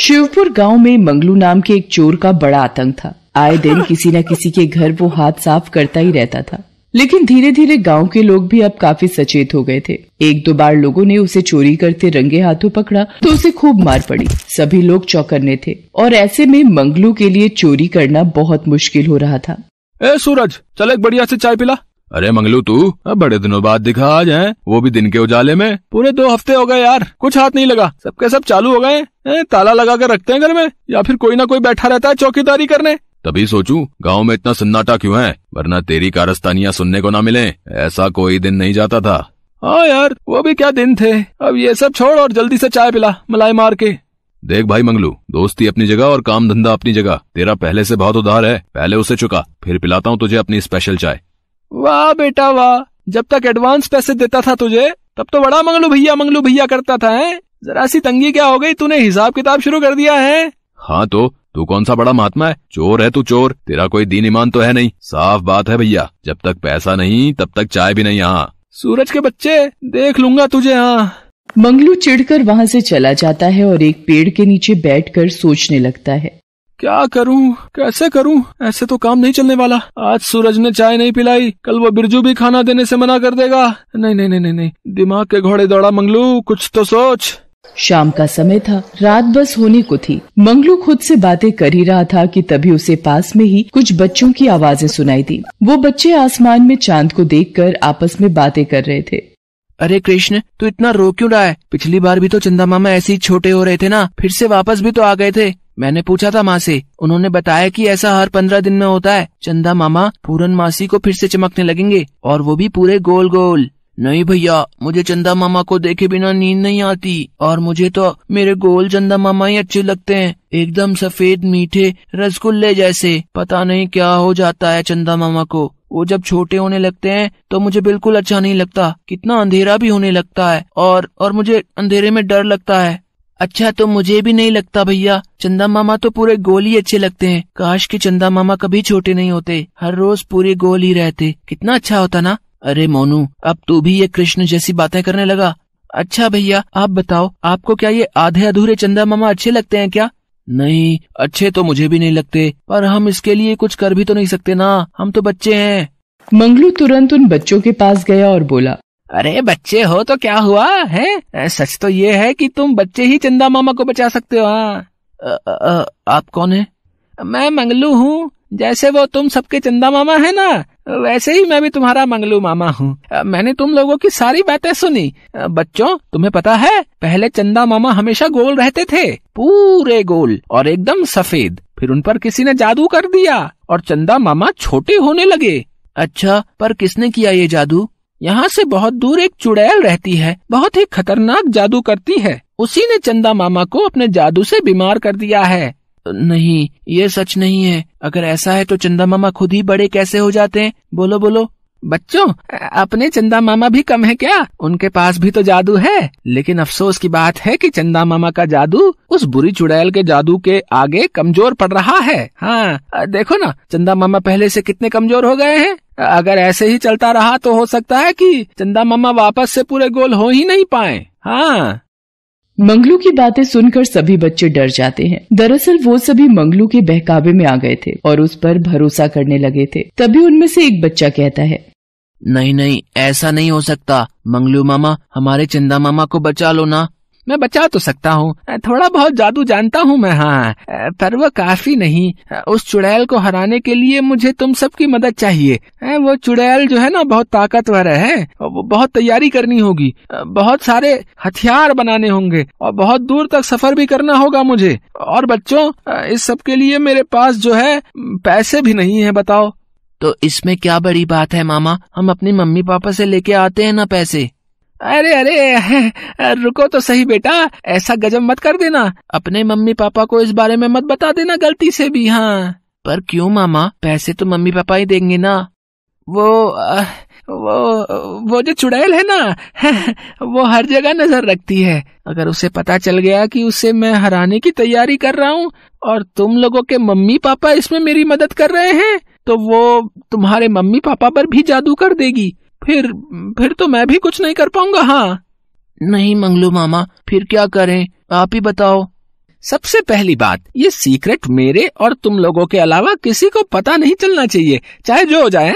शिवपुर गांव में मंगलू नाम के एक चोर का बड़ा आतंक था आए दिन किसी न किसी के घर वो हाथ साफ करता ही रहता था लेकिन धीरे धीरे गांव के लोग भी अब काफी सचेत हो गए थे एक दो बार लोगों ने उसे चोरी करते रंगे हाथों पकड़ा तो उसे खूब मार पड़ी सभी लोग चौकरने थे और ऐसे में मंगलू के लिए चोरी करना बहुत मुश्किल हो रहा था ए सूरज चल एक बढ़िया से चाय पिला अरे मंगलू तू अब बड़े दिनों बाद दिखा आज है वो भी दिन के उजाले में पूरे दो हफ्ते हो गए यार कुछ हाथ नहीं लगा सबके सब चालू हो गए ताला लगा कर रखते हैं घर में या फिर कोई ना कोई बैठा रहता है चौकीदारी करने तभी सोचूं गांव में इतना सन्नाटा क्यों है वरना तेरी कारस्तानियां सुनने को ना मिले ऐसा कोई दिन नहीं जाता था हाँ यार वो भी क्या दिन थे अब ये सब छोड़ और जल्दी से चाय पिला मलाई मार के देख भाई मंगलू दोस्ती अपनी जगह और काम धंधा अपनी जगह तेरा पहले से बहुत उधार है पहले उसे चुका फिर पिलाता हूँ तुझे अपनी स्पेशल चाय वाह बेटा वाह जब तक एडवांस पैसे देता था तुझे तब तो बड़ा मंगलू भैया मंगलू भैया करता था है जरा सी तंगी क्या हो गई तूने हिसाब किताब शुरू कर दिया है हाँ तो तू कौन सा बड़ा महात्मा है चोर है तू चोर तेरा कोई दीन ईमान तो है नहीं साफ बात है भैया जब तक पैसा नहीं तब तक चाय भी नहीं यहाँ सूरज के बच्चे देख लूंगा तुझे यहाँ मंगलू चिढ़कर वहाँ से चला जाता है और एक पेड़ के नीचे बैठकर सोचने लगता है क्या करूं कैसे करूं ऐसे तो काम नहीं चलने वाला आज सूरज ने चाय नहीं पिलाई कल वो बिरजू भी खाना देने से मना कर देगा नहीं नहीं नहीं नहीं, नहीं। दिमाग के घोड़े दौड़ा मंगलू कुछ तो सोच शाम का समय था रात बस होने को थी मंगलू खुद से बातें कर ही रहा था कि तभी उसे पास में ही कुछ बच्चों की आवाजें सुनाई दी वो बच्चे आसमान में चांद को देखकर आपस में बातें कर रहे थे अरे कृष्ण तू इतना रो क्यों रहा है पिछली बार भी तो चंदा मामा ऐसे ही छोटे हो रहे थे ना फिर से वापस भी तो आ गए थे मैंने पूछा था माँ से उन्होंने बताया कि ऐसा हर पंद्रह दिन में होता है चंदा मामा पूरन मासी को फिर से चमकने लगेंगे और वो भी पूरे गोल गोल नहीं भैया मुझे चंदा मामा को देखे बिना नींद नहीं आती और मुझे तो मेरे गोल चंदा मामा ही अच्छे लगते हैं एकदम सफेद मीठे रसगुल्ले जैसे पता नहीं क्या हो जाता है चंदा मामा को वो जब छोटे होने लगते हैं तो मुझे बिल्कुल अच्छा नहीं लगता कितना अंधेरा भी होने लगता है और और मुझे अंधेरे में डर लगता है अच्छा तो मुझे भी नहीं लगता भैया चंदा मामा तो पूरे गोल ही अच्छे लगते हैं काश कि चंदा मामा कभी छोटे नहीं होते हर रोज पूरे गोल ही रहते कितना अच्छा होता ना अरे मोनू अब तू भी ये कृष्ण जैसी बातें करने लगा अच्छा भैया आप बताओ आपको क्या ये आधे अधूरे चंदा मामा अच्छे लगते हैं क्या नहीं अच्छे तो मुझे भी नहीं लगते पर हम इसके लिए कुछ कर भी तो नहीं सकते ना हम तो बच्चे हैं मंगलू तुरंत उन बच्चों के पास गया और बोला अरे बच्चे हो तो क्या हुआ है सच तो ये है कि तुम बच्चे ही चंदा मामा को बचा सकते हो आ, आ, आ, आप कौन है मैं मंगलू हूँ जैसे वो तुम सबके चंदा मामा है ना वैसे ही मैं भी तुम्हारा मंगलू मामा हूँ मैंने तुम लोगों की सारी बातें सुनी बच्चों तुम्हें पता है पहले चंदा मामा हमेशा गोल रहते थे पूरे गोल और एकदम सफेद फिर उन पर किसी ने जादू कर दिया और चंदा मामा छोटे होने लगे अच्छा पर किसने किया ये जादू यहाँ से बहुत दूर एक चुड़ैल रहती है बहुत ही खतरनाक जादू करती है उसी ने चंदा मामा को अपने जादू से बीमार कर दिया है नहीं ये सच नहीं है अगर ऐसा है तो चंदा मामा खुद ही बड़े कैसे हो जाते हैं बोलो बोलो बच्चों अपने चंदा मामा भी कम है क्या उनके पास भी तो जादू है लेकिन अफसोस की बात है कि चंदा मामा का जादू उस बुरी चुड़ैल के जादू के आगे कमजोर पड़ रहा है हाँ देखो ना चंदा मामा पहले से कितने कमजोर हो गए हैं अगर ऐसे ही चलता रहा तो हो सकता है कि चंदा मामा वापस से पूरे गोल हो ही नहीं पाए हाँ मंगलू की बातें सुनकर सभी बच्चे डर जाते हैं दरअसल वो सभी मंगलू के बहकावे में आ गए थे और उस पर भरोसा करने लगे थे तभी उनमें से एक बच्चा कहता है नहीं नहीं ऐसा नहीं हो सकता मंगलू मामा हमारे चंदा मामा को बचा लो ना मैं बचा तो सकता हूँ थोड़ा बहुत जादू जानता हूँ मैं हाँ पर वह काफी नहीं उस चुड़ैल को हराने के लिए मुझे तुम सबकी मदद चाहिए वो चुड़ैल जो है ना बहुत ताकतवर है वो बहुत तैयारी करनी होगी बहुत सारे हथियार बनाने होंगे और बहुत दूर तक सफर भी करना होगा मुझे और बच्चों इस सब के लिए मेरे पास जो है पैसे भी नहीं है बताओ तो इसमें क्या बड़ी बात है मामा हम अपनी मम्मी पापा से लेके आते हैं ना पैसे अरे अरे रुको तो सही बेटा ऐसा गजब मत कर देना अपने मम्मी पापा को इस बारे में मत बता देना गलती से भी हाँ पर क्यों मामा पैसे तो मम्मी पापा ही देंगे ना वो वो वो जो चुड़ैल है ना वो हर जगह नजर रखती है अगर उसे पता चल गया कि उसे मैं हराने की तैयारी कर रहा हूँ और तुम लोगों के मम्मी पापा इसमें मेरी मदद कर रहे हैं तो वो तुम्हारे मम्मी पापा पर भी जादू कर देगी फिर फिर तो मैं भी कुछ नहीं कर पाऊंगा हाँ नहीं मंगलू मामा फिर क्या करें आप ही बताओ सबसे पहली बात ये सीक्रेट मेरे और तुम लोगों के अलावा किसी को पता नहीं चलना चाहिए चाहे जो हो जाए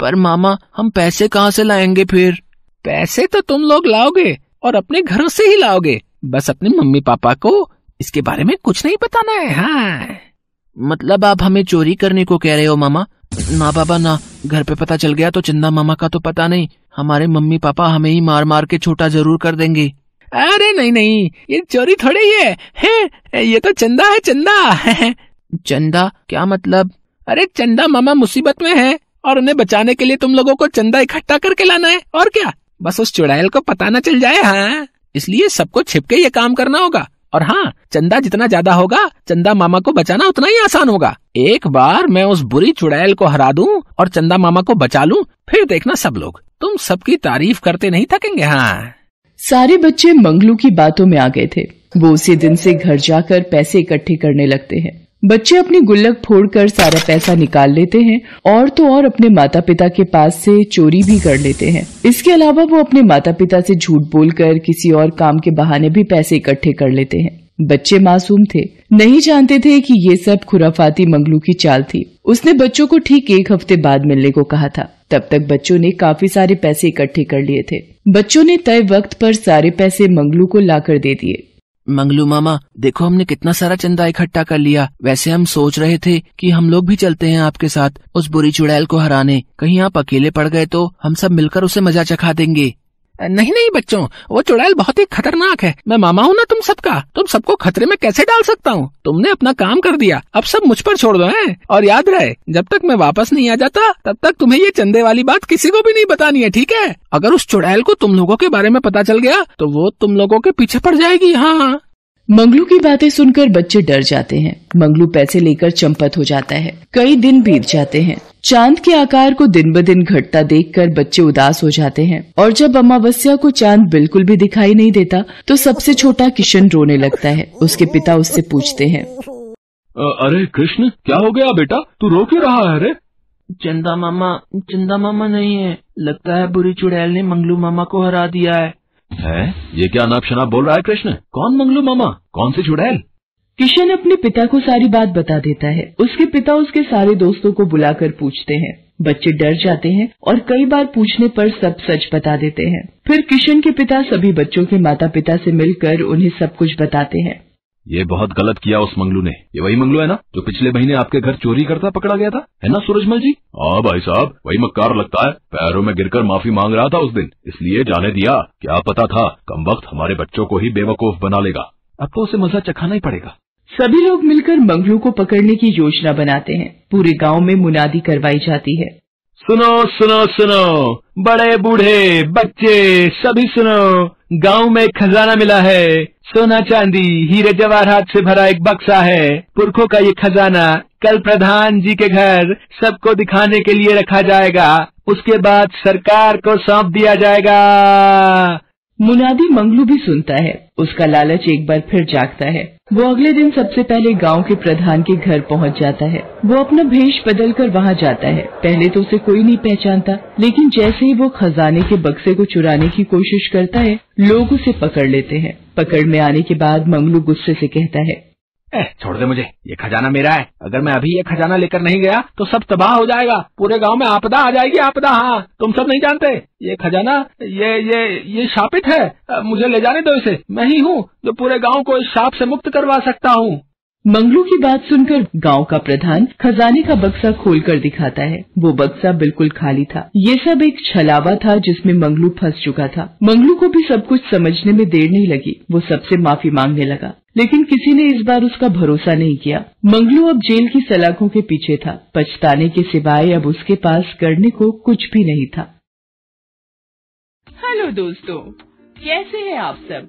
पर मामा हम पैसे कहाँ से लाएंगे फिर पैसे तो तुम लोग लाओगे और अपने घरों से ही लाओगे बस अपने मम्मी पापा को इसके बारे में कुछ नहीं बताना है हाँ मतलब आप हमें चोरी करने को कह रहे हो मामा ना बाबा ना घर पे पता चल गया तो चंदा मामा का तो पता नहीं हमारे मम्मी पापा हमें ही मार मार के छोटा जरूर कर देंगे अरे नहीं नहीं ये चोरी थोड़ी ही है, है ये तो चंदा है चंदा चंदा क्या मतलब अरे चंदा मामा मुसीबत में है और उन्हें बचाने के लिए तुम लोगों को चंदा इकट्ठा करके लाना है और क्या बस उस चुड़ैल को पता न चल जाए हाँ इसलिए सबको छिपके ये काम करना होगा और हाँ चंदा जितना ज्यादा होगा चंदा मामा को बचाना उतना ही आसान होगा एक बार मैं उस बुरी चुड़ैल को हरा दूं और चंदा मामा को बचा लूं फिर देखना सब लोग तुम सबकी तारीफ करते नहीं थकेंगे हाँ सारे बच्चे मंगलू की बातों में आ गए थे वो उसी दिन से घर जाकर पैसे इकट्ठे करने लगते हैं बच्चे अपनी गुल्लक फोड़कर सारा पैसा निकाल लेते हैं और तो और अपने माता पिता के पास से चोरी भी कर लेते हैं इसके अलावा वो अपने माता पिता से झूठ बोलकर किसी और काम के बहाने भी पैसे इकट्ठे कर लेते हैं बच्चे मासूम थे नहीं जानते थे कि ये सब खुराफाती मंगलू की चाल थी उसने बच्चों को ठीक एक हफ्ते बाद मिलने को कहा था तब तक बच्चों ने काफी सारे पैसे इकट्ठे कर लिए थे बच्चों ने तय वक्त पर सारे पैसे मंगलू को लाकर दे दिए मंगलू मामा देखो हमने कितना सारा चंदा इकट्ठा कर लिया वैसे हम सोच रहे थे कि हम लोग भी चलते हैं आपके साथ उस बुरी चुड़ैल को हराने कहीं आप अकेले पड़ गए तो हम सब मिलकर उसे मजा चखा देंगे नहीं नहीं बच्चों वो चुड़ैल बहुत ही खतरनाक है मैं मामा हूँ ना तुम सबका तुम सबको खतरे में कैसे डाल सकता हूँ तुमने अपना काम कर दिया अब सब मुझ पर छोड़ दो हैं और याद रहे जब तक मैं वापस नहीं आ जाता तब तक तुम्हें ये चंदे वाली बात किसी को भी नहीं बतानी है ठीक है अगर उस चुड़ैल को तुम लोगों के बारे में पता चल गया तो वो तुम लोगों के पीछे पड़ जाएगी हाँ मंगलू की बातें सुनकर बच्चे डर जाते हैं मंगलू पैसे लेकर चंपत हो जाता है कई दिन बीत जाते हैं चांद के आकार को दिन ब दिन घटता देखकर बच्चे उदास हो जाते हैं और जब अमावस्या को चांद बिल्कुल भी दिखाई नहीं देता तो सबसे छोटा किशन रोने लगता है उसके पिता उससे पूछते हैं अरे कृष्ण क्या हो गया बेटा तू रो क्यों रहा है अरे चंदा मामा चंदा मामा नहीं है लगता है बुरी चुड़ैल ने मंगलू मामा को हरा दिया है है ये क्या नाप शनाप बोल रहा है कृष्ण कौन मंगलू मामा कौन सी चुड़ैल किशन अपने पिता को सारी बात बता देता है उसके पिता उसके सारे दोस्तों को बुलाकर पूछते हैं बच्चे डर जाते हैं और कई बार पूछने पर सब सच बता देते हैं फिर किशन के पिता सभी बच्चों के माता पिता से मिलकर उन्हें सब कुछ बताते हैं ये बहुत गलत किया उस मंगलू ने ये वही मंगलू है ना जो पिछले महीने आपके घर चोरी करता पकड़ा गया था है ना सूरजमल जी हाँ भाई साहब वही मक्कार लगता है पैरों में गिरकर माफी मांग रहा था उस दिन इसलिए जाने दिया क्या पता था कम वक्त हमारे बच्चों को ही बेवकूफ बना लेगा अब तो उसे मजा चखाना ही पड़ेगा सभी लोग मिलकर मंगलू को पकड़ने की योजना बनाते हैं पूरे गाँव में मुनादी करवाई जाती है सुनो सुनो सुनो बड़े बूढ़े बच्चे सभी सुनो गांव में खजाना मिला है सोना चांदी हीरे जवाहरात से भरा एक बक्सा है पुरखों का ये खजाना कल प्रधान जी के घर सबको दिखाने के लिए रखा जाएगा उसके बाद सरकार को सौंप दिया जाएगा मुनादी मंगलू भी सुनता है उसका लालच एक बार फिर जागता है वो अगले दिन सबसे पहले गांव के प्रधान के घर पहुंच जाता है वो अपना भेष बदल कर वहाँ जाता है पहले तो उसे कोई नहीं पहचानता लेकिन जैसे ही वो खजाने के बक्से को चुराने की कोशिश करता है लोग उसे पकड़ लेते हैं पकड़ में आने के बाद ममलू गुस्से से कहता है ए, छोड़ दे मुझे ये खजाना मेरा है अगर मैं अभी ये खजाना लेकर नहीं गया तो सब तबाह हो जाएगा पूरे गांव में आपदा आ जाएगी आपदा हाँ तुम सब नहीं जानते ये खजाना ये ये ये शापित है मुझे ले जाने दो इसे मैं ही हूँ जो पूरे गांव को इस शाप से मुक्त करवा सकता हूँ मंगलू की बात सुनकर गांव का प्रधान खजाने का बक्सा खोलकर दिखाता है वो बक्सा बिल्कुल खाली था ये सब एक छलावा था जिसमें मंगलू फंस चुका था मंगलू को भी सब कुछ समझने में देर नहीं लगी वो सबसे माफी मांगने लगा लेकिन किसी ने इस बार उसका भरोसा नहीं किया मंगलू अब जेल की सलाखों के पीछे था पछताने के सिवाय अब उसके पास करने को कुछ भी नहीं था हेलो दोस्तों कैसे है आप सब